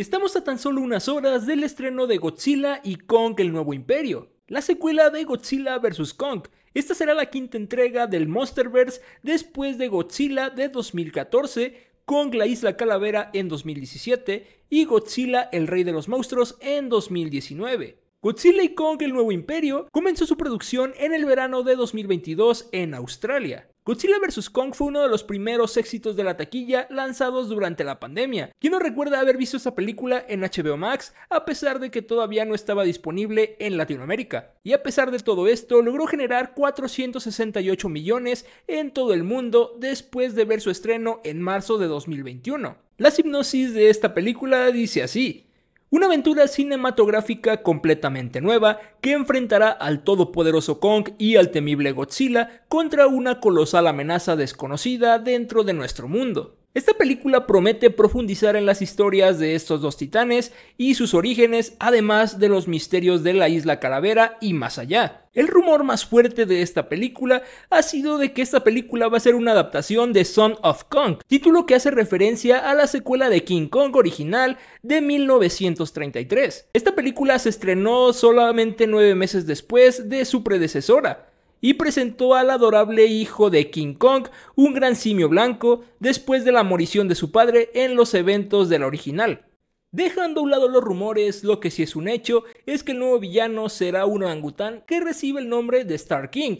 Estamos a tan solo unas horas del estreno de Godzilla y Kong el Nuevo Imperio, la secuela de Godzilla vs. Kong. Esta será la quinta entrega del Monsterverse después de Godzilla de 2014, Kong la Isla Calavera en 2017 y Godzilla el Rey de los Monstruos en 2019. Godzilla y Kong el Nuevo Imperio comenzó su producción en el verano de 2022 en Australia. Godzilla vs. Kong fue uno de los primeros éxitos de la taquilla lanzados durante la pandemia. ¿Quién no recuerda haber visto esta película en HBO Max, a pesar de que todavía no estaba disponible en Latinoamérica. Y a pesar de todo esto, logró generar 468 millones en todo el mundo después de ver su estreno en marzo de 2021. La hipnosis de esta película dice así. Una aventura cinematográfica completamente nueva que enfrentará al todopoderoso Kong y al temible Godzilla contra una colosal amenaza desconocida dentro de nuestro mundo. Esta película promete profundizar en las historias de estos dos titanes y sus orígenes, además de los misterios de la isla Calavera y más allá. El rumor más fuerte de esta película ha sido de que esta película va a ser una adaptación de Son of Kong, título que hace referencia a la secuela de King Kong original de 1933. Esta película se estrenó solamente nueve meses después de su predecesora, y presentó al adorable hijo de King Kong, un gran simio blanco, después de la morición de su padre en los eventos del original. Dejando a un lado los rumores, lo que sí es un hecho es que el nuevo villano será un orangután que recibe el nombre de Star King,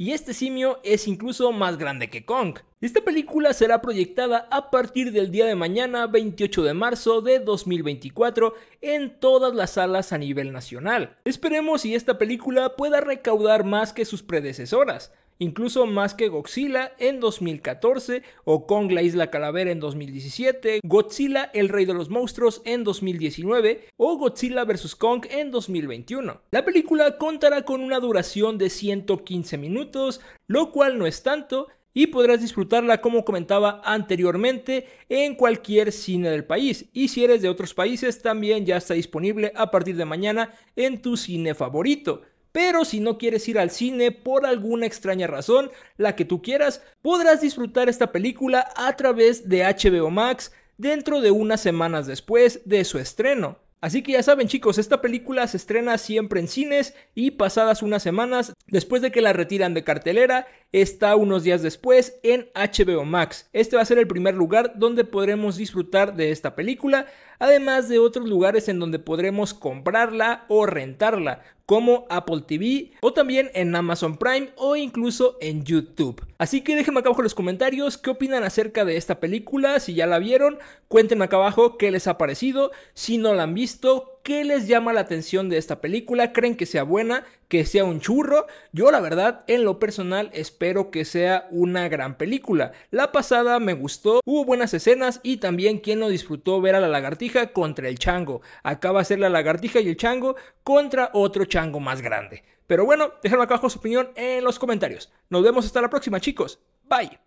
y este simio es incluso más grande que Kong. Esta película será proyectada a partir del día de mañana 28 de marzo de 2024 en todas las salas a nivel nacional. Esperemos si esta película pueda recaudar más que sus predecesoras, incluso más que Godzilla en 2014 o Kong la Isla Calavera en 2017, Godzilla el Rey de los Monstruos en 2019 o Godzilla vs. Kong en 2021. La película contará con una duración de 115 minutos, lo cual no es tanto, y podrás disfrutarla como comentaba anteriormente en cualquier cine del país. Y si eres de otros países también ya está disponible a partir de mañana en tu cine favorito pero si no quieres ir al cine por alguna extraña razón, la que tú quieras, podrás disfrutar esta película a través de HBO Max dentro de unas semanas después de su estreno. Así que ya saben chicos, esta película se estrena siempre en cines y pasadas unas semanas después de que la retiran de cartelera, está unos días después en HBO Max. Este va a ser el primer lugar donde podremos disfrutar de esta película, además de otros lugares en donde podremos comprarla o rentarla, como Apple TV o también en Amazon Prime o incluso en YouTube. Así que déjenme acá abajo en los comentarios qué opinan acerca de esta película, si ya la vieron, cuéntenme acá abajo qué les ha parecido, si no la han visto, ¿Qué les llama la atención de esta película? ¿Creen que sea buena? ¿Que sea un churro? Yo la verdad, en lo personal, espero que sea una gran película. La pasada me gustó, hubo buenas escenas y también quien lo disfrutó ver a la lagartija contra el chango. Acaba va a ser la lagartija y el chango contra otro chango más grande. Pero bueno, déjenme acá abajo su opinión en los comentarios. Nos vemos hasta la próxima chicos. Bye.